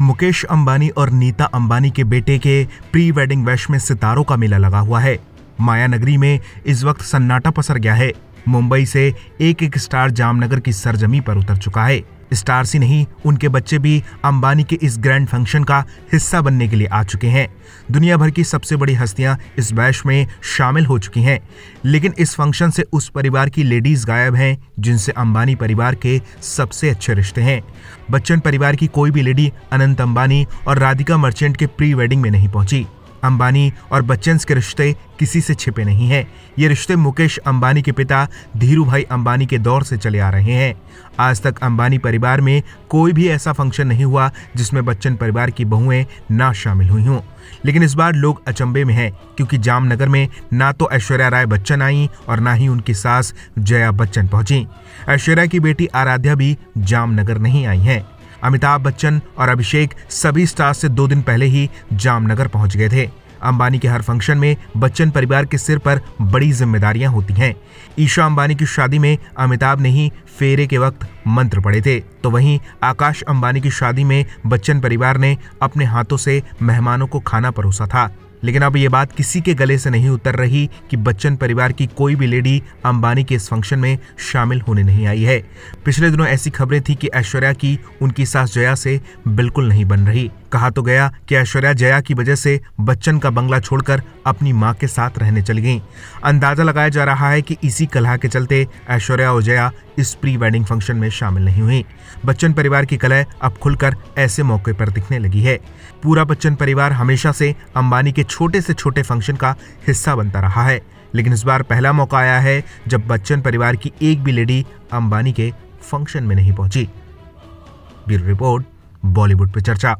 मुकेश अंबानी और नीता अंबानी के बेटे के प्री वेडिंग वैश में सितारों का मेला लगा हुआ है माया नगरी में इस वक्त सन्नाटा पसर गया है मुंबई से एक एक स्टार जामनगर की सरजमी पर उतर चुका है स्टार्स ही नहीं उनके बच्चे भी अंबानी के इस ग्रैंड फंक्शन का हिस्सा बनने के लिए आ चुके हैं दुनिया भर की सबसे बड़ी हस्तियां इस बैश में शामिल हो चुकी हैं लेकिन इस फंक्शन से उस परिवार की लेडीज गायब हैं जिनसे अंबानी परिवार के सबसे अच्छे रिश्ते हैं बच्चन परिवार की कोई भी लेडी अनंत अंबानी और राधिका मर्चेंट के प्री वेडिंग में नहीं पहुंची अंबानी और बच्चन के रिश्ते किसी से छिपे नहीं हैं ये रिश्ते मुकेश अंबानी के पिता धीरू भाई अंबानी के दौर से चले आ रहे हैं आज तक अंबानी परिवार में कोई भी ऐसा फंक्शन नहीं हुआ जिसमें बच्चन परिवार की बहुएं ना शामिल हुई हों लेकिन इस बार लोग अचंबे में हैं क्योंकि जामनगर में ना तो ऐश्वर्या राय बच्चन आई और ना ही उनकी सास जया बच्चन पहुंची ऐश्वर्या की बेटी आराध्या भी जामनगर नहीं आई हैं अमिताभ बच्चन और अभिषेक सभी स्टार से दो दिन पहले ही जामनगर पहुंच गए थे अंबानी के हर फंक्शन में बच्चन परिवार के सिर पर बड़ी जिम्मेदारियां होती हैं ईशा अंबानी की शादी में अमिताभ ने ही फेरे के वक्त मंत्र पढ़े थे तो वहीं आकाश अंबानी की शादी में बच्चन परिवार ने अपने हाथों से मेहमानों को खाना परोसा था लेकिन अब ये बात किसी के गले से नहीं उतर रही कि बच्चन परिवार की कोई भी लेडी अंबानी के इस फंक्शन में शामिल होने नहीं आई है पिछले दिनों ऐसी खबरें थी कि ऐश्वर्या की उनकी सास जया से बिल्कुल नहीं बन रही कहा तो गया कि ऐश्वर्या जया की वजह से बच्चन का बंगला छोड़कर अपनी माँ के साथ रहने चली गई अंदाजा लगाया जा रहा है कि इसी कलह के चलते ऐश्वर्या और जया इस प्री वेडिंग फंक्शन में शामिल नहीं हुई बच्चन परिवार की कलह अब खुलकर ऐसे मौके पर दिखने लगी है पूरा बच्चन परिवार हमेशा से अंबानी के छोटे से छोटे फंक्शन का हिस्सा बनता रहा है लेकिन इस बार पहला मौका आया है जब बच्चन परिवार की एक भी लेडी अंबानी के फंक्शन में नहीं पहुंची ब्यूरो रिपोर्ट बॉलीवुड पर चर्चा